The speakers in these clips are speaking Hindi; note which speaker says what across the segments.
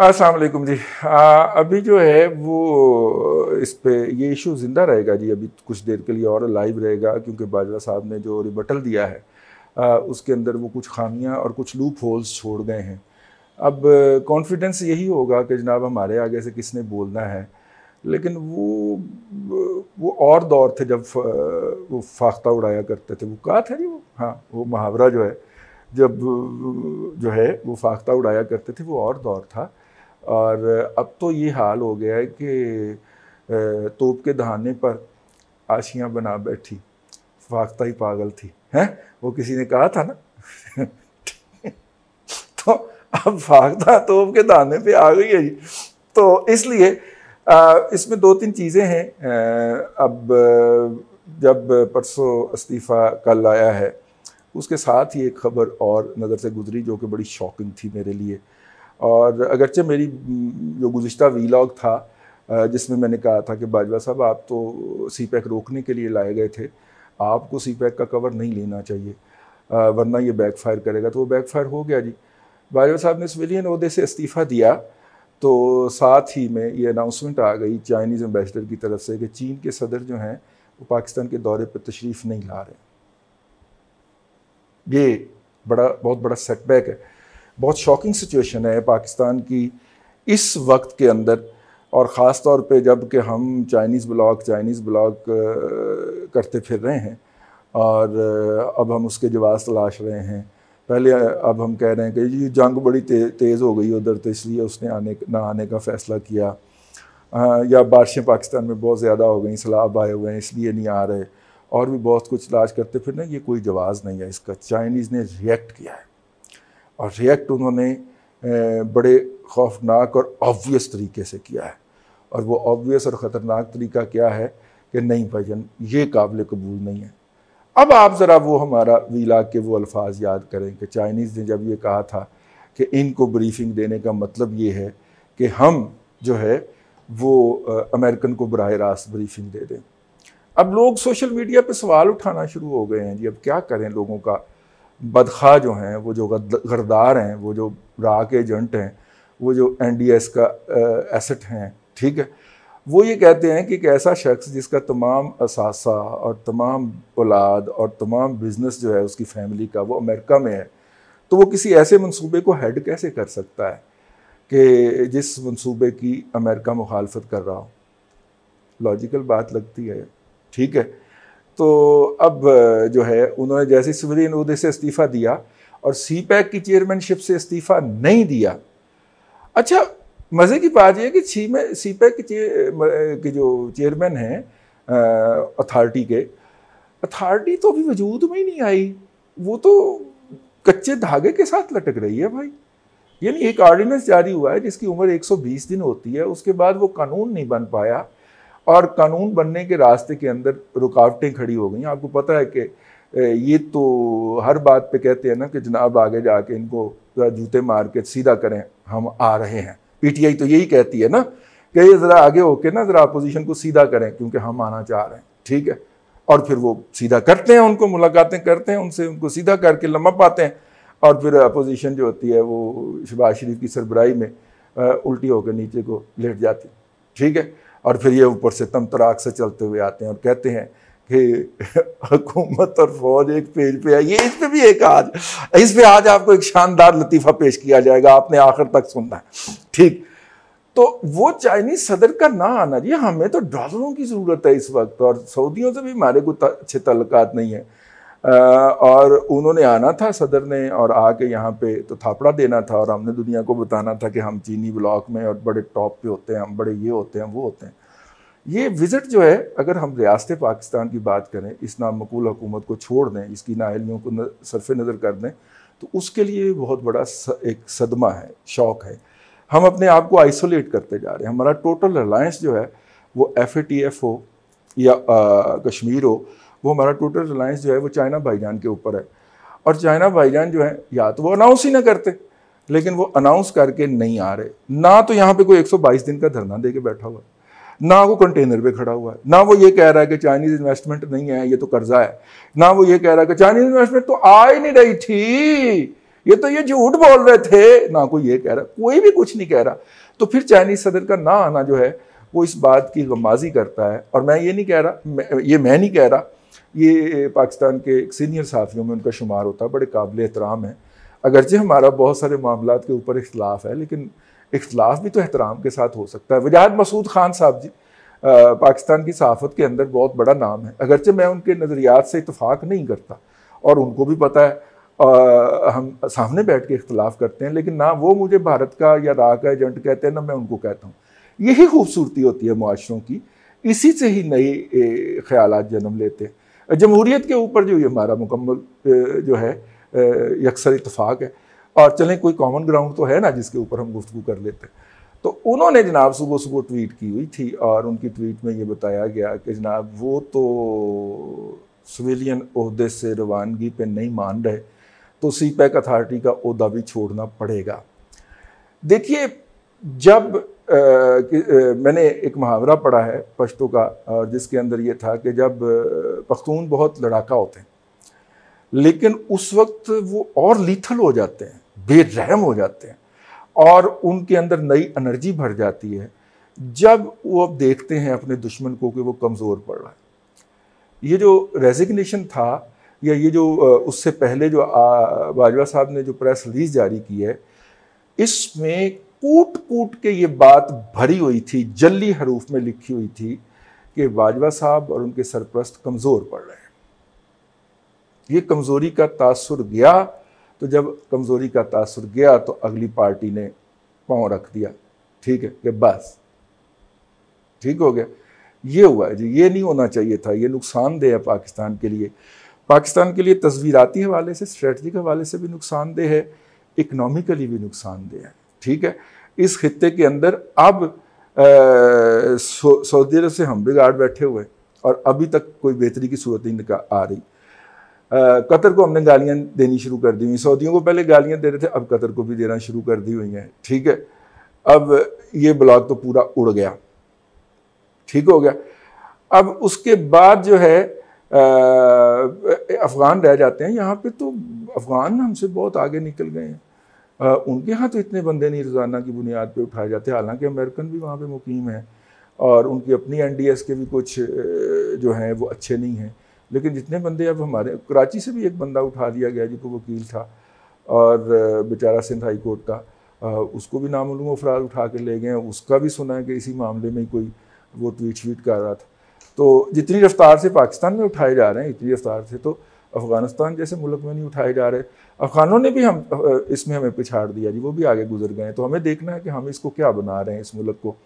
Speaker 1: अस्सलाम जी आ, अभी जो है वो इस पर ये इशू ज़िंदा रहेगा जी अभी कुछ देर के लिए और लाइव रहेगा क्योंकि बाजवा साहब ने जो रिबटल दिया है आ, उसके अंदर वो कुछ खामियां और कुछ लूप होल्स छोड़ गए हैं अब कॉन्फिडेंस यही होगा कि जनाब हमारे आगे से किसने बोलना है लेकिन वो वो और दौर थे जब वो फाख्ता उड़ाया करते थे वो कहा था जी वो हाँ वो मुहावरा जो है जब जो है वो फाख्ता उड़ाया करते थे वो और दौर था और अब तो ये हाल हो गया है कि तोप के दहाने पर आशियाँ बना बैठी फाख्ता ही पागल थी हैं वो किसी ने कहा था ना तो अब फाख्ता तोप के दहाने पे आ गई है जी तो इसलिए इसमें दो तीन चीज़ें हैं अब जब परसों इस्तीफ़ा कल आया है उसके साथ ही एक खबर और नज़र से गुजरी जो कि बड़ी शॉकिंग थी मेरे लिए और अगरचे मेरी जो गुज्त वीलाग था जिसमें मैंने कहा था कि बाजवा साहब आप तो सी पैक रोकने के लिए लाए गए थे आपको सी पैक का कवर नहीं लेना चाहिए वरना ये बैकफायर करेगा तो वो बैकफायर हो गया जी बाजवा साहब ने सिविलियन अहदे से इस्तीफ़ा दिया तो साथ ही में ये अनाउंसमेंट आ गई चाइनीज़ एम्बेसडर की तरफ से कि चीन के सदर जो हैं वो पाकिस्तान के दौरे पर तशरीफ़ नहीं ला रहे ये बड़ा बहुत बड़ा सेटबैक है बहुत शॉकिंग सिचुएशन है पाकिस्तान की इस वक्त के अंदर और ख़ास तौर पर जब कि हम चाइनीज़ ब्लॉग चाइनीज़ ब्लॉग करते फिर रहे हैं और अब हम उसके जवाब तलाश रहे हैं पहले अब हम कह रहे हैं कि ये जंग बड़ी ते, तेज़ हो गई उधर तो इसलिए उसने आने ना आने का फ़ैसला किया आ, या बारिशें पाकिस्तान में बहुत ज़्यादा हो गई सैलाब आए हुए हैं इसलिए नहीं आ रहे और भी बहुत कुछ तलाश करते फिर ना ये कोई जवाज़ नहीं है इसका चाइनीज़ ने रिएक्ट किया है और रिएक्ट उन्होंने बड़े खौफनाक और ऑब्वियस तरीके से किया है और वो ऑब्वियस और ख़तरनाक तरीका क्या है कि नहीं भजन ये काबिल कबूल नहीं है अब आप ज़रा वो हमारा वीला के वो अल्फाज याद करें कि चाइनीज़ ने जब ये कहा था कि इनको ब्रीफिंग देने का मतलब ये है कि हम जो है वो अमेरिकन को बरह रास्त ब्रीफिंग दे दें अब लोग सोशल मीडिया पे सवाल उठाना शुरू हो गए हैं जी अब क्या करें लोगों का बदखा जो हैं वो जो गरदार हैं वो जो रा के एजेंट हैं वो जो एस का एसेट हैं ठीक है वो ये कहते हैं कि एक ऐसा शख्स जिसका तमाम असासा और तमाम औलाद और तमाम बिजनेस जो है उसकी फैमिली का वो अमेरिका में है तो वो किसी ऐसे मंसूबे को हेड कैसे कर सकता है कि जिस मंसूबे की अमेरिका मुखालफत कर रहा हो लॉजिकल बात लगती है ठीक है तो अब जो है उन्होंने जैसे सफरीन उहदे से इस्तीफ़ा दिया और सी पैक की चेयरमैनशिप से इस्तीफ़ा नहीं दिया अच्छा मज़े की बात यह कि सी में सी पैक के जो चेयरमैन हैं अथॉरिटी के अथॉरिटी तो अभी वजूद में ही नहीं आई वो तो कच्चे धागे के साथ लटक रही है भाई यानी एक ऑर्डिनेंस जारी हुआ है जिसकी उम्र 120 दिन होती है उसके बाद वो कानून नहीं बन पाया और कानून बनने के रास्ते के अंदर रुकावटें खड़ी हो गई आपको पता है कि ये तो हर बात पे कहते हैं ना कि जनाब आगे जाके इनको जूते मार के सीधा करें हम आ रहे हैं पीटीआई तो यही कहती है ना कि ये ज़रा आगे होके ना ज़रा अपोजिशन को सीधा करें क्योंकि हम आना चाह रहे हैं ठीक है और फिर वो सीधा करते हैं उनको मुलाकातें करते हैं उनसे उनको सीधा करके लम्बा पाते हैं और फिर अपोजिशन जो होती है वो शहबाज शरीफ की सरबराही में उल्टी होकर नीचे को लेट जाती ठीक है और फिर ये ऊपर से तमतराक से चलते हुए आते हैं और कहते हैं कि हुकूमत और फौज एक पेज पे है ये इस पे भी एक आज इस पे आज आपको एक शानदार लतीफ़ा पेश किया जाएगा आपने आखिर तक सुनना है ठीक तो वो चाइनीज सदर का ना आना जी हमें तो डॉलरों की ज़रूरत है इस वक्त और सऊदियों से भी हमारे को अच्छे तल्लक नहीं है और उन्होंने आना था सदर ने और आके यहाँ पे तो थापड़ा देना था और हमने दुनिया को बताना था कि हम चीनी ब्लॉक में और बड़े टॉप पे होते हैं हम बड़े ये होते हैं वो होते हैं ये विज़िट जो है अगर हम रियासत पाकिस्तान की बात करें इस नामकूल हुकूमत को छोड़ दें इसकी नाहलियों को न, सरफ नज़र कर दें तो उसके लिए बहुत बड़ा स, एक सदमा है शौक है हम अपने आप को आइसोलेट करते जा रहे हैं हमारा टोटल रिलायंस जो है वो एफ ए टी एफ हो या आ, कश्मीर हो वो हमारा टोटल रिलायंस जो है वो चाइना भाईजान के ऊपर है और चाइना भाईजान जो है या तो वो अनाउंस ही ना करते लेकिन वो अनाउंस करके नहीं आ रहे ना तो यहाँ पे कोई 122 दिन का धरना दे के बैठा हुआ है ना वो कंटेनर पे खड़ा हुआ है ना वो ये कह रहा है कि चाइनीज इन्वेस्टमेंट नहीं है ये तो कर्जा है ना वो ये कह रहा है कि चाइनीज इन्वेस्टमेंट तो आ ही नहीं रही थी ये तो ये झूठ बोल रहे थे ना कोई ये कह रहा कोई भी कुछ नहीं कह रहा तो फिर चाइनीज सदर का ना आना जो है वो इस बात की गमबाजी करता है और मैं ये नहीं कह रहा ये मैं नहीं कह रहा ये पाकिस्तान के सीनियर साथियों में उनका शुमार होता है बड़े काबिल एहतराम है अगरचे हमारा बहुत सारे मामला के ऊपर इख्तलाफ है लेकिन इख्तलाफ भी तो एहतराम के साथ हो सकता है वजाहत मसूद खान साहब जी आ, पाकिस्तान की सहाफ़त के अंदर बहुत बड़ा नाम है अगरचे मैं उनके नज़रियात से इतफाक़ नहीं करता और उनको भी पता है आ, हम सामने बैठ के इख्तलाफ करते हैं लेकिन ना वो मुझे भारत का या राह का एजेंट कहते हैं ना मैं उनको कहता हूँ यही खूबसूरती होती है मुआरों की इसी से ही नए ख्याल जन्म लेते हैं जमहूरीत के ऊपर जो ये हमारा मुकम्मल जो है यकसर इतफाक़ है और चलें कोई कॉमन ग्राउंड तो है ना जिसके ऊपर हम गुफ्तु कर लेते हैं तो उन्होंने जनाब सुबह सुबह ट्वीट की हुई थी और उनकी ट्वीट में ये बताया गया कि जनाब वो तो सिविलियन अहदे से रवानगी पे नहीं मान रहे तो सी पैक अथार्टी का अहदा भी छोड़ना पड़ेगा देखिए जब आ, मैंने एक मुहावरा पढ़ा है पश्तों का और जिसके अंदर ये था कि जब पख्तून बहुत लड़ाका होते हैं लेकिन उस वक्त वो और लीथल हो जाते हैं बेरहम हो जाते हैं और उनके अंदर नई एनर्जी भर जाती है जब वो अब देखते हैं अपने दुश्मन को कि वो कमज़ोर पड़ रहा है ये जो रेजिग्नेशन था या ये जो उससे पहले जो बाजवा साहब ने जो प्रेस रिलीज जारी की है इसमें कूट कूट के ये बात भरी हुई थी जल्दी हरूफ में लिखी हुई थी कि बाजवा साहब और उनके सरप्रस्त कमज़ोर पड़ रहे हैं ये कमज़ोरी का तासुर गया तो जब कमज़ोरी का तासुर गया तो अगली पार्टी ने पाँव रख दिया ठीक है कि बस ठीक हो गया ये हुआ है जी ये नहीं होना चाहिए था ये नुकसानदेह है पाकिस्तान के लिए पाकिस्तान के लिए तस्वीराती हवाले से स्ट्रेटजिक हवाले से भी नुकसानदेह है इकनॉमिकली भी नुकसानदेह है ठीक है इस खत्े के अंदर अब सऊदी अरब से हम बिगाड़ बैठे हुए और अभी तक कोई बेहतरी की सूरत नहीं आ रही कतर को हमने गालियाँ देनी शुरू कर दी हुई सऊदियों को पहले गालियाँ दे रहे थे अब कतर को भी देना शुरू कर दी हुई हैं ठीक है अब ये ब्लॉक तो पूरा उड़ गया ठीक हो गया अब उसके बाद जो है अफ़गान रह जाते हैं यहाँ पे तो अफ़गान हमसे बहुत आगे निकल गए हैं उनके यहाँ तो इतने बंदे नहीं रोज़ाना की बुनियाद पे उठाए जाते हालांकि अमेरिकन भी वहाँ पे मुकीम हैं और उनकी अपनी एनडीएस के भी कुछ जो हैं वो अच्छे नहीं हैं लेकिन जितने बंदे अब हमारे कराची से भी एक बंदा उठा दिया गया जो वकील था और बेचारा सिंध हाई कोर्ट का उसको भी नामूम अफराद उठा के ले गए उसका भी सुना है कि इसी मामले में कोई वो ट्वीट श्वीट कर रहा था तो जितनी रफ्तार से पाकिस्तान में उठाए जा रहे हैं इतनी रफ्तार से तो अफ़गानिस्तान जैसे मुल्क में नहीं उठाए जा रहे अफ़गानों ने भी हम इसमें हमें पिछाड़ दिया जी वो भी आगे गुजर गए तो हमें देखना है कि हम इसको क्या बना रहे हैं इस मुल्क को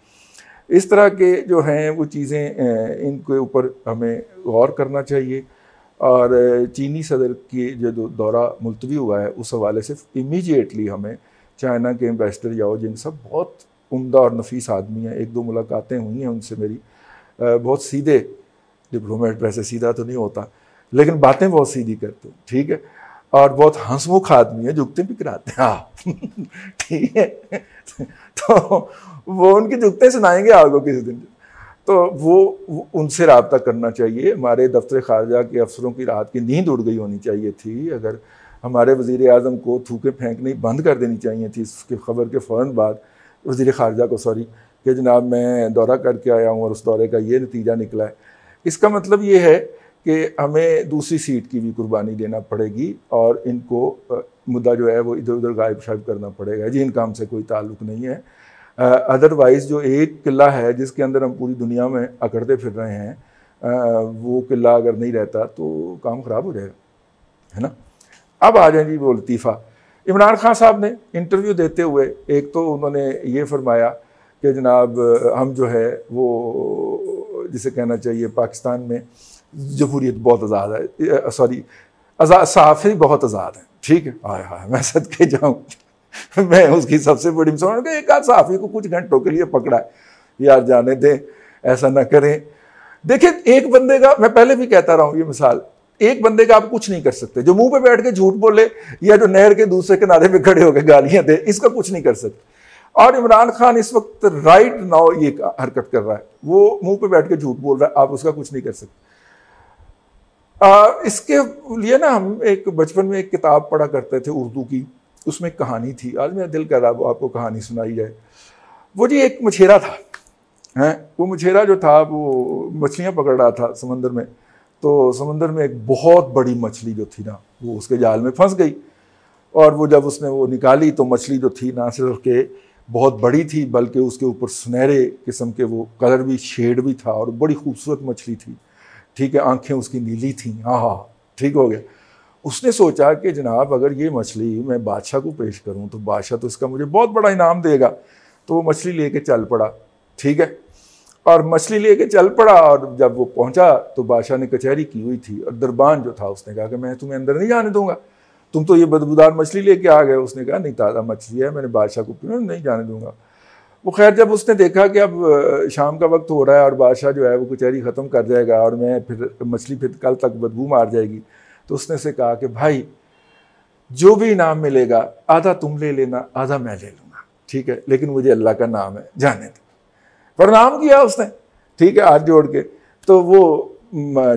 Speaker 1: इस तरह के जो हैं वो चीज़ें इनके ऊपर हमें गौर करना चाहिए और चीनी सदर की जो दौरा मुलतवी हुआ है उस हवाले से इमीजिएटली हमें चाइना के एम्बेसडर याओ जिन सब बहुत उम्दा और नफीस आदमी हैं एक दो मुलाकातें हुई हैं उनसे मेरी बहुत सीधे डिप्लोमेट वैसे सीधा तो नहीं होता लेकिन बातें बहुत सीधी करते ठीक है और बहुत हंसमुख आदमी है जुगते बिकराते हैं आप हाँ। ठीक है तो वो उनकी जुगते सुनाएंगे आपको किसी दिन तो वो, उनसे रबता करना चाहिए हमारे दफ्तर खारजा के अफसरों की रात की नींद उड़ गई होनी चाहिए थी अगर हमारे वजीर अजम को थूके फेंकनी बंद कर देनी चाहिए थी इसकी खबर के फ़ौर बाद वजीर खारजा को सॉरी कि जनाब मैं दौरा करके आया हूँ और उस दौरे का ये नतीजा निकला है इसका मतलब ये है कि हमें दूसरी सीट की भी कुर्बानी देना पड़ेगी और इनको मुद्दा जो है वो इधर उधर गायब शायब करना पड़ेगा जी इन काम से कोई ताल्लुक नहीं है अदरवाइज़ जो एक किला है जिसके अंदर हम पूरी दुनिया में अकड़ते फिर रहे हैं आ, वो किला अगर नहीं रहता तो काम ख़राब हो जाएगा है ना अब आ जाए जी वो लतीफ़ा इमरान खान साहब ने इंटरव्यू देते हुए एक तो उन्होंने ये फरमाया कि जनाब हम जो है वो जिसे कहना चाहिए पाकिस्तान में जमहूरियत बहुत आज़ाद है सॉरी सहाफ़ी बहुत आज़ाद है ठीक है हाय हाय मैं सद के जाऊँ मैं उसकी सबसे बड़ी मिसाल एक आध सहाफ़ी को कुछ घंटों के लिए पकड़ा है यार जाने दें ऐसा ना करें देखिए एक बंदे का मैं पहले भी कहता रहा हूँ ये मिसाल एक बंदे का आप कुछ नहीं कर सकते जो मुंह पे बैठ के झूठ बोले या जो नहर के दूसरे किनारे पे खड़े होकर गालियां दे इसका कुछ नहीं कर सकते और इमरान खान इस वक्त राइट नाउ ये हरकत कर रहा है वो मुंह पे बैठ के झूठ बोल रहा है आप उसका कुछ नहीं कर सकते आ, इसके लिए ना हम एक बचपन में एक किताब पढ़ा करते थे उर्दू की उसमें कहानी थी आज मेरा दिल कर रहा है आपको कहानी सुनाई जाए वो जी एक मछेरा था हैं वो मछेरा जो था वो मछलियाँ पकड़ रहा था समंदर में तो समंदर में एक बहुत बड़ी मछली जो थी ना वो उसके जाल में फंस गई और वो जब उसने वो निकाली तो मछली जो थी ना सिर्फ के बहुत बड़ी थी बल्कि उसके ऊपर सुनहरे किस्म के वो कलर भी शेड भी था और बड़ी खूबसूरत मछली थी ठीक है आंखें उसकी नीली थी हाँ हाँ ठीक हो गया उसने सोचा कि जनाब अगर ये मछली मैं बादशाह को पेश करूं तो बादशाह तो इसका मुझे बहुत बड़ा इनाम देगा तो वो मछली लेके चल पड़ा ठीक है और मछली लेके चल पड़ा और जब वो पहुंचा तो बादशाह ने कचहरी की हुई थी और दरबान जो था उसने कहा कि मैं तुम्हें अंदर नहीं जाने दूंगा तुम तो ये बदबूदार मछली लेके आ गए उसने कहा नहीं ताज़ा मछली है मैंने बादशाह को पीना नहीं जाने दूंगा वो खैर जब उसने देखा कि अब शाम का वक्त हो रहा है और बादशाह जो है वो कचहरी ख़त्म कर जाएगा और मैं फिर मछली फिर कल तक बदबू मार जाएगी तो उसने से कहा कि भाई जो भी इनाम मिलेगा आधा तुम ले लेना आधा मैं ले लूँगा ठीक है लेकिन मुझे अल्लाह का नाम है जाने दो प्रणाम किया उसने ठीक है हाथ जोड़ के तो वो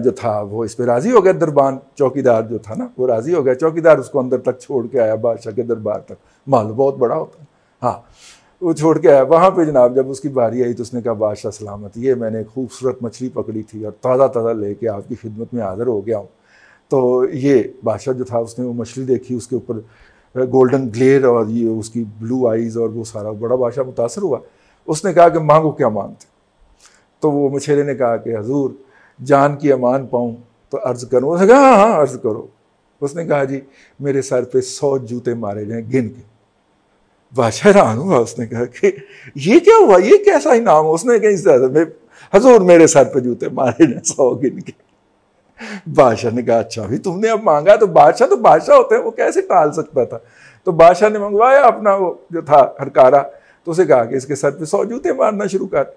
Speaker 1: जो था वो इस पर राज़ी हो गया दरबान चौकीदार जो था ना वो राज़ी हो गया चौकीदार उसको अंदर तक छोड़ के आया बादशाह के दरबार तक माल बहुत बड़ा होता हाँ वो छोड़ के आया वहाँ पे जनाब जब उसकी बारी आई तो उसने कहा बादशाह सलामत ये मैंने एक खूबसूरत मछली पकड़ी थी और ताज़ा ताज़ा लेके आपकी खिदमत में हाज़िर हो गया हूँ तो ये बादशाह जो था उसने वो मछली देखी उसके ऊपर गोल्डन ग्लेयर और ये उसकी ब्लू आइज़ और वो सारा बड़ा बादशाह मुतासर हुआ उसने कहा कि मांगो क्या थे तो वो मछेरे ने कहा कि हजूर जान की अमान पाऊँ तो अर्ज़ करूँ उसने कहा हाँ हाँ, हाँ अर्ज़ करो उसने कहा जी मेरे सर पे सौ जूते मारे गए गिन के बादशाह हैरान हुआ उसने कहा कि ये क्या हुआ ये कैसा ही नाम उसने कहीं में हजूर मेरे सर पर जूते मारे ना सौ गिन के बादशाह ने कहा अच्छा भी तुमने अब मांगा तो बादशाह तो बादशाह होते हैं वो कैसे टाल सकता था तो बादशाह ने मंगवाया अपना वो जो था हरकारा तो उसे कहा कि इसके सर पे सौ जूते मारना शुरू कर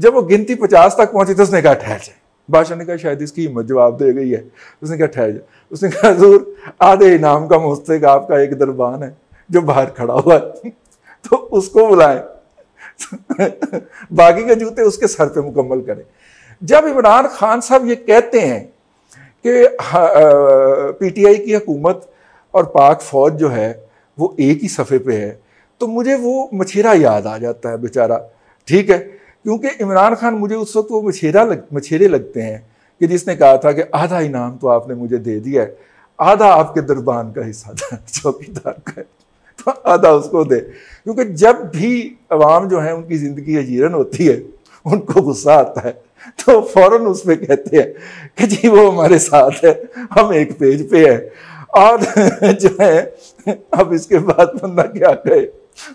Speaker 1: जब वो गिनती पचास तक पहुंची तो उसने कहा ठहर जाए बादशाह ने कहा शायद इसकी हिम्मत जवाब दे गई है उसने कहा ठहर जाए उसने कहा हजूर आधे इनाम का मुस्तक आपका एक दरबान है जो बाहर खड़ा हुआ है तो उसको बुलाएं बाकी के जूते उसके सर पे मुकम्मल करें जब इमरान खान साहब ये कहते हैं कि हाँ, पीटीआई की हुकूमत और पाक फौज जो है वो एक ही सफ़े पे है तो मुझे वो मछेरा याद आ जाता है बेचारा ठीक है क्योंकि इमरान खान मुझे उस वक्त वो मछेरा लग मछेरे लगते हैं कि जिसने कहा था कि आधा इनाम तो आपने मुझे दे दिया है आधा आपके दरबान का हिस्सा था चौकीदार का है तो आधा उसको दे क्योंकि जब भी आवाम जो है उनकी ज़िंदगी अजीरन होती है उनको गुस्सा आता है तो फौरन उस पर कहते हैं कि जी वो हमारे साथ है हम एक पेज पे हैं और जो है अब इसके बाद बंदा क्या कहे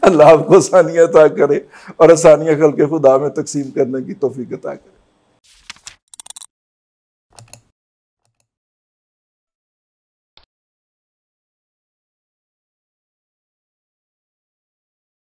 Speaker 1: अल्लाह आपको आसानियाँ अदा करे और आसानियाँ खल के खुदा में तकसीम करने की तोफ़ी अदा करे